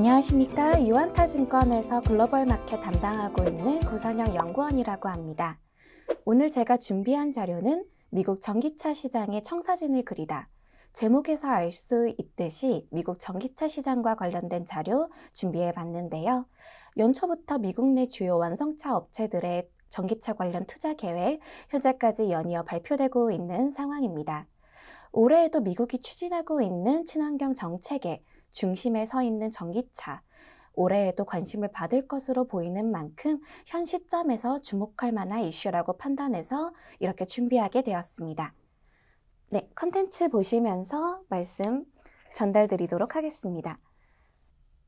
안녕하십니까. 유한타증권에서 글로벌 마켓 담당하고 있는 고선영 연구원이라고 합니다. 오늘 제가 준비한 자료는 미국 전기차 시장의 청사진을 그리다. 제목에서 알 수 있듯이 미국 전기차 시장과 관련된 자료 준비해 봤는데요. 연초부터 미국 내 주요 완성차 업체들의 전기차 관련 투자 계획, 현재까지 연이어 발표되고 있는 상황입니다. 올해에도 미국이 추진하고 있는 친환경 정책에 중심에 서 있는 전기차, 올해에도 관심을 받을 것으로 보이는 만큼 현 시점에서 주목할 만한 이슈라고 판단해서 이렇게 준비하게 되었습니다. 네, 컨텐츠 보시면서 말씀 전달 드리도록 하겠습니다.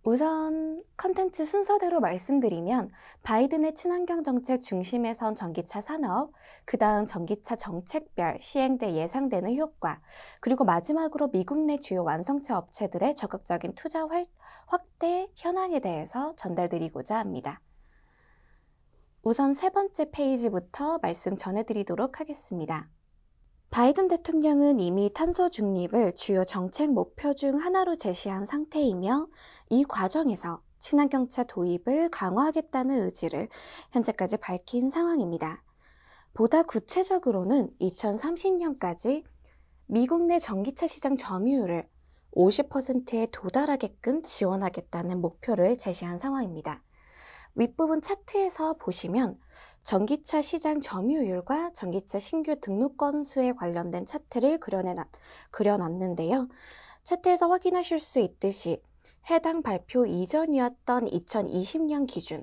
우선 컨텐츠 순서대로 말씀드리면 바이든의 친환경 정책 중심에선 전기차 산업, 그 다음 전기차 정책별 시행돼 예상되는 효과, 그리고 마지막으로 미국 내 주요 완성차 업체들의 적극적인 투자 확대 현황에 대해서 전달드리고자 합니다. 우선 세 번째 페이지부터 말씀 전해드리도록 하겠습니다. 바이든 대통령은 이미 탄소 중립을 주요 정책 목표 중 하나로 제시한 상태이며 이 과정에서 친환경차 도입을 강화하겠다는 의지를 현재까지 밝힌 상황입니다. 보다 구체적으로는 2030년까지 미국 내 전기차 시장 점유율을 50%에 도달하게끔 지원하겠다는 목표를 제시한 상황입니다. 윗부분 차트에서 보시면 전기차 시장 점유율과 전기차 신규 등록 건수에 관련된 차트를 그려내놨, 그려놨는데요. 차트에서 확인하실 수 있듯이 해당 발표 이전이었던 2020년 기준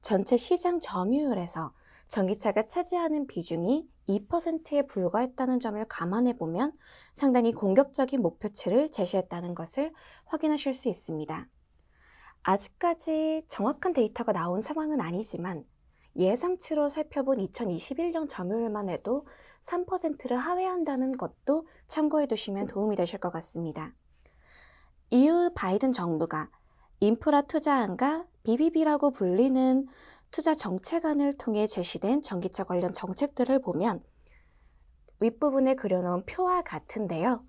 전체 시장 점유율에서 전기차가 차지하는 비중이 2%에 불과했다는 점을 감안해 보면 상당히 공격적인 목표치를 제시했다는 것을 확인하실 수 있습니다. 아직까지 정확한 데이터가 나온 상황은 아니지만 예상치로 살펴본 2021년 점유율만 해도 3%를 하회한다는 것도 참고해 두시면 도움이 되실 것 같습니다. 이후 바이든 정부가 인프라 투자안과 BBB라고 불리는 투자 정책안을 통해 제시된 전기차 관련 정책들을 보면 윗부분에 그려놓은 표와 같은데요.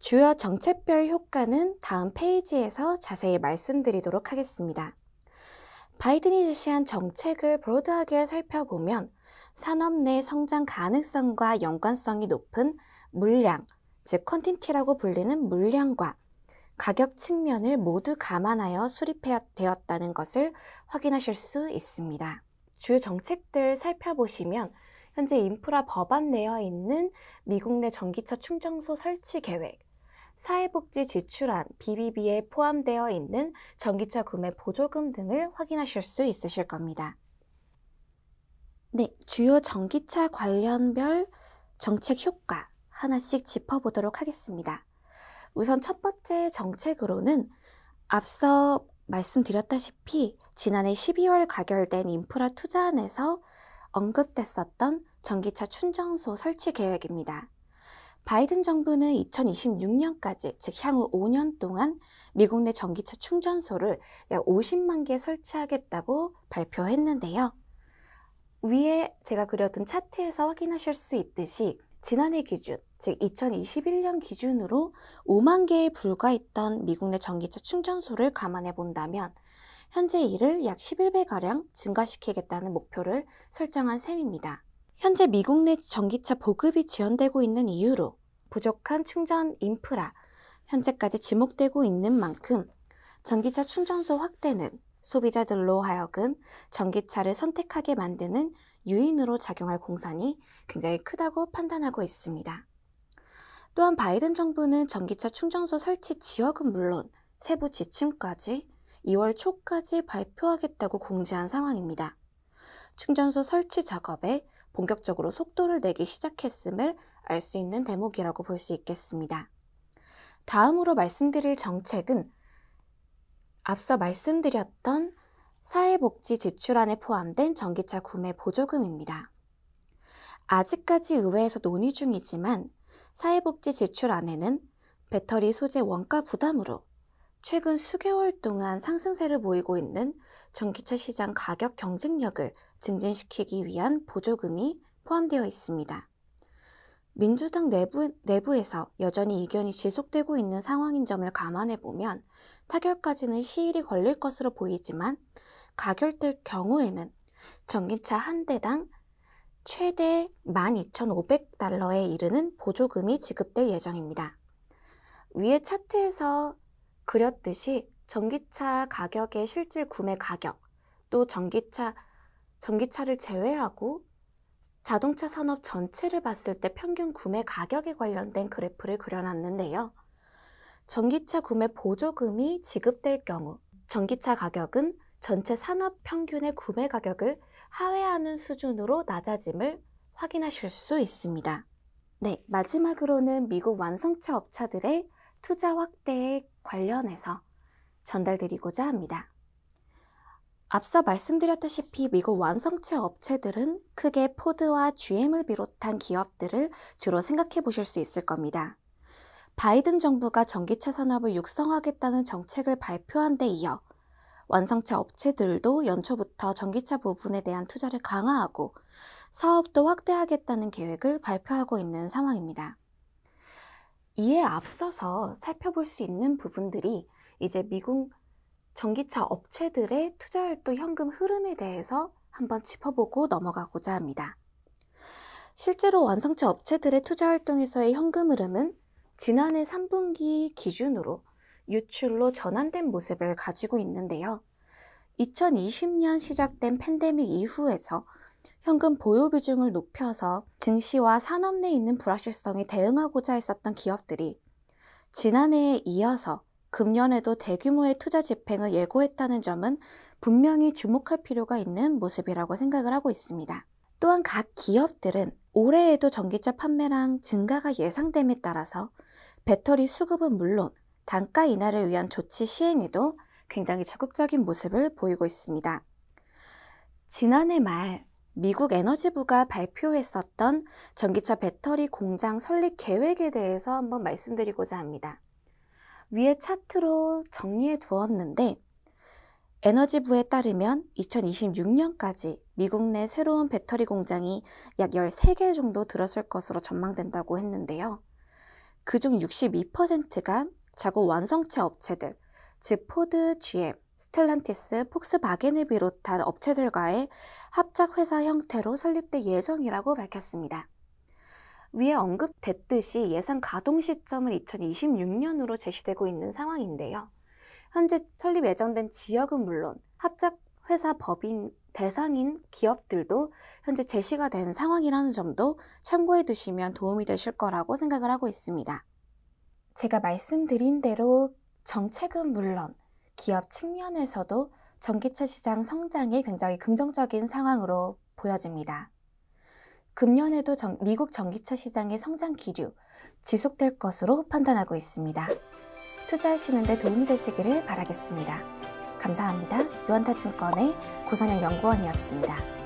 주요 정책별 효과는 다음 페이지에서 자세히 말씀드리도록 하겠습니다. 바이든이 제시한 정책을 브로드하게 살펴보면 산업 내 성장 가능성과 연관성이 높은 물량, 즉 컨틴티라고 불리는 물량과 가격 측면을 모두 감안하여 수립되었다는 것을 확인하실 수 있습니다. 주요 정책들 살펴보시면 현재 인프라 법안 내어 있는 미국 내 전기차 충전소 설치 계획, 사회복지 지출안 BBB에 포함되어 있는 전기차 구매 보조금 등을 확인하실 수 있으실 겁니다. 네, 주요 전기차 관련별 정책 효과 하나씩 짚어보도록 하겠습니다. 우선 첫 번째 정책으로는 앞서 말씀드렸다시피 지난해 12월 가결된 인프라 투자안에서 언급됐었던 전기차 충전소 설치 계획입니다. 바이든 정부는 2026년까지, 즉 향후 5년 동안 미국 내 전기차 충전소를 약 50만 개 설치하겠다고 발표했는데요. 위에 제가 그려둔 차트에서 확인하실 수 있듯이 지난해 기준, 즉 2021년 기준으로 5만 개에 불과했던 미국 내 전기차 충전소를 감안해 본다면 현재 이를 약 11배가량 증가시키겠다는 목표를 설정한 셈입니다. 현재 미국 내 전기차 보급이 지연되고 있는 이유로 부족한 충전 인프라, 현재까지 지목되고 있는 만큼 전기차 충전소 확대는 소비자들로 하여금 전기차를 선택하게 만드는 유인으로 작용할 공산이 굉장히 크다고 판단하고 있습니다. 또한 바이든 정부는 전기차 충전소 설치 지역은 물론 세부 지침까지 2월 초까지 발표하겠다고 공지한 상황입니다. 충전소 설치 작업에 본격적으로 속도를 내기 시작했음을 알 수 있는 대목이라고 볼 수 있겠습니다. 다음으로 말씀드릴 정책은 앞서 말씀드렸던 사회복지 지출안에 포함된 전기차 구매 보조금입니다. 아직까지 의회에서 논의 중이지만 사회복지 지출안에는 배터리 소재 원가 부담으로 최근 수개월 동안 상승세를 보이고 있는 전기차 시장 가격 경쟁력을 증진시키기 위한 보조금이 포함되어 있습니다. 민주당 내부, 내부에서 여전히 이견이 지속되고 있는 상황인 점을 감안해 보면 타결까지는 시일이 걸릴 것으로 보이지만 가결될 경우에는 전기차 한 대당 최대 12,500달러에 이르는 보조금이 지급될 예정입니다. 위에 차트에서 그렸듯이 전기차 가격의 실질 구매 가격, 또 전기차, 전기차를 제외하고 자동차 산업 전체를 봤을 때 평균 구매 가격에 관련된 그래프를 그려놨는데요. 전기차 구매 보조금이 지급될 경우 전기차 가격은 전체 산업 평균의 구매 가격을 하회하는 수준으로 낮아짐을 확인하실 수 있습니다. 네, 마지막으로는 미국 완성차 업차들의 투자 확대에 관련해서 전달드리고자 합니다. 앞서 말씀드렸다시피 미국 완성차 업체들은 크게 포드와 GM을 비롯한 기업들을 주로 생각해 보실 수 있을 겁니다. 바이든 정부가 전기차 산업을 육성하겠다는 정책을 발표한 데 이어 완성차 업체들도 연초부터 전기차 부분에 대한 투자를 강화하고 사업도 확대하겠다는 계획을 발표하고 있는 상황입니다. 이에 앞서서 살펴볼 수 있는 부분들이 이제 미국 전기차 업체들의 투자활동 현금 흐름에 대해서 한번 짚어보고 넘어가고자 합니다. 실제로 완성차 업체들의 투자 활동에서의 현금 흐름은 지난해 3분기 기준으로 유출로 전환된 모습을 가지고 있는데요. 2020년 시작된 팬데믹 이후에서 현금 보유 비중을 높여서 증시와 산업 내에 있는 불확실성에 대응하고자 했었던 기업들이 지난해에 이어서 금년에도 대규모의 투자 집행을 예고했다는 점은 분명히 주목할 필요가 있는 모습이라고 생각을 하고 있습니다. 또한 각 기업들은 올해에도 전기차 판매량 증가가 예상됨에 따라서 배터리 수급은 물론 단가 인하를 위한 조치 시행에도 굉장히 적극적인 모습을 보이고 있습니다. 지난해 말 미국 에너지부가 발표했었던 전기차 배터리 공장 설립 계획에 대해서 한번 말씀드리고자 합니다. 위에 차트로 정리해 두었는데 에너지부에 따르면 2026년까지 미국 내 새로운 배터리 공장이 약 13개 정도 들어설 것으로 전망된다고 했는데요. 그 중 62%가 자국 완성차 업체들, 즉 포드, GM, 스텔란티스, 폭스바겐을 비롯한 업체들과의 합작회사 형태로 설립될 예정이라고 밝혔습니다. 위에 언급됐듯이 예상 가동 시점은 2026년으로 제시되고 있는 상황인데요. 현재 설립 예정된 지역은 물론 합작회사 법인 대상인 기업들도 현재 제시가 된 상황이라는 점도 참고해 두시면 도움이 되실 거라고 생각을 하고 있습니다. 제가 말씀드린 대로 정책은 물론 기업 측면에서도 전기차 시장 성장이 굉장히 긍정적인 상황으로 보여집니다. 금년에도 전, 미국 전기차 시장의 성장 기류 지속될 것으로 판단하고 있습니다. 투자하시는데 도움이 되시기를 바라겠습니다. 감사합니다. 유한타증권의 고선영 연구원이었습니다.